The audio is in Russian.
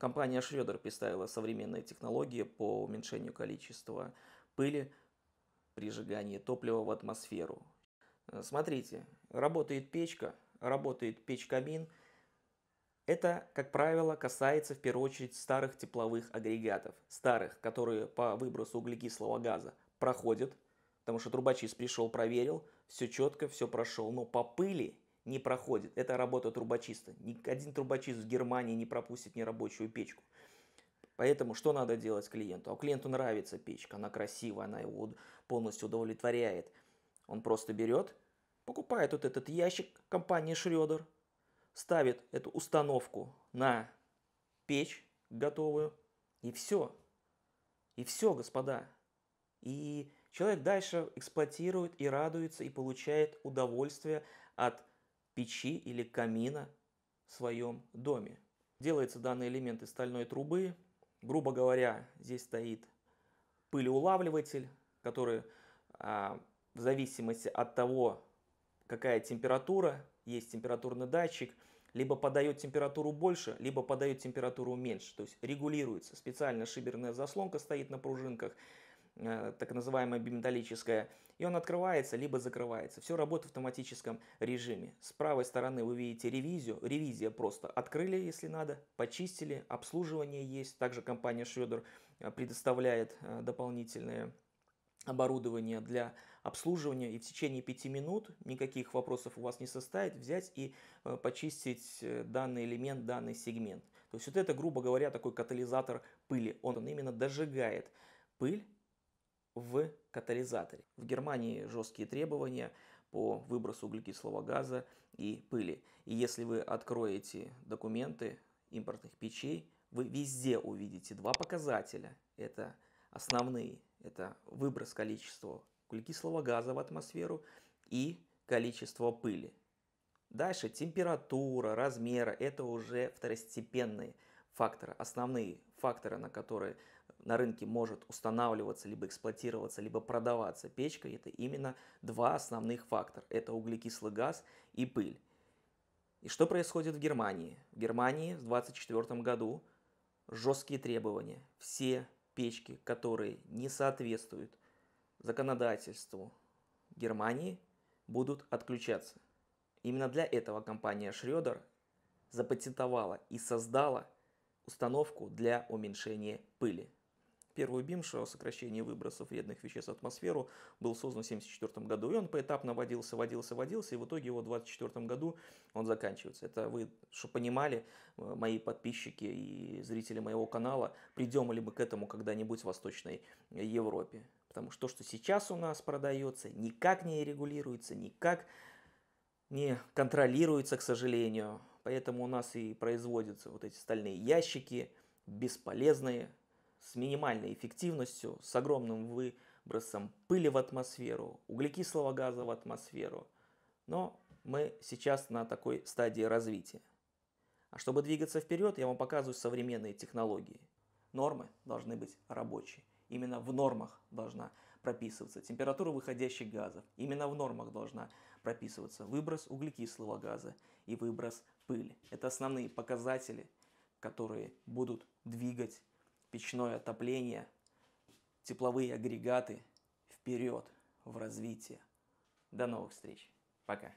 Компания Шредер представила современные технологии по уменьшению количества пыли при сжигании топлива в атмосферу. Э, смотрите, работает печка, работает печь-камин. Это, как правило, касается в первую очередь старых тепловых агрегатов. Старых, которые по выбросу углекислого газа проходят, потому что трубочист пришел, проверил, все четко, все прошел. Но по пыли не проходит. Это работа трубочиста. Ни один трубочист в Германии не пропустит нерабочую печку. Поэтому что надо делать клиенту? А клиенту нравится печка, она красивая, она его полностью удовлетворяет. Он просто берет, покупает вот этот ящик компании Шредер, ставит эту установку на печь готовую, и все. И все, господа. И человек дальше эксплуатирует и радуется, и получает удовольствие от печи или камина в своем доме. Делается данный элемент из стальной трубы. Грубо говоря, здесь стоит пылеулавливатель, который а, в зависимости от того, какая температура, есть температурный датчик, либо подает температуру больше, либо подает температуру меньше. То есть регулируется. Специально шиберная заслонка стоит на пружинках, Э, так называемая биметаллическая и он открывается либо закрывается. Все работает в автоматическом режиме. С правой стороны вы видите ревизию, ревизия просто открыли, если надо, почистили, обслуживание есть. Также компания Шведер э, предоставляет э, дополнительные оборудование для обслуживания и в течение 5 минут никаких вопросов у вас не составит взять и почистить данный элемент, данный сегмент. То есть вот это, грубо говоря, такой катализатор пыли. Он именно дожигает пыль в катализаторе. В Германии жесткие требования по выбросу углекислого газа и пыли. И если вы откроете документы импортных печей, вы везде увидите два показателя. Это основные. Это выброс количества углекислого газа в атмосферу и количество пыли. Дальше температура, размеры – это уже второстепенные факторы, основные факторы, на которые на рынке может устанавливаться, либо эксплуатироваться, либо продаваться печка, это именно два основных фактора. Это углекислый газ и пыль. И что происходит в Германии? В Германии в 2024 году жесткие требования. Все печки, которые не соответствуют законодательству Германии, будут отключаться. Именно для этого компания Шредер запатентовала и создала – установку для уменьшения пыли. Первый БИМШ о сокращении выбросов вредных веществ в атмосферу был создан в 1974 году, и он поэтапно водился, водился, водился, и в итоге его в 2024 году он заканчивается. Это вы, чтобы понимали, э, мои подписчики и зрители моего канала, придем ли мы к этому когда-нибудь в Восточной Европе. Потому что то, что сейчас у нас продается, никак не регулируется, никак не контролируется, к сожалению. Поэтому у нас и производятся вот эти стальные ящики, бесполезные, с минимальной эффективностью, с огромным выбросом пыли в атмосферу, углекислого газа в атмосферу. Но мы сейчас на такой стадии развития. А чтобы двигаться вперед, я вам показываю современные технологии. Нормы должны быть рабочие именно в нормах должна прописываться. Температура выходящих газов именно в нормах должна прописываться. Выброс углекислого газа и выброс пыли. Это основные показатели, которые будут двигать печное отопление, тепловые агрегаты вперед в развитие. До новых встреч. Пока.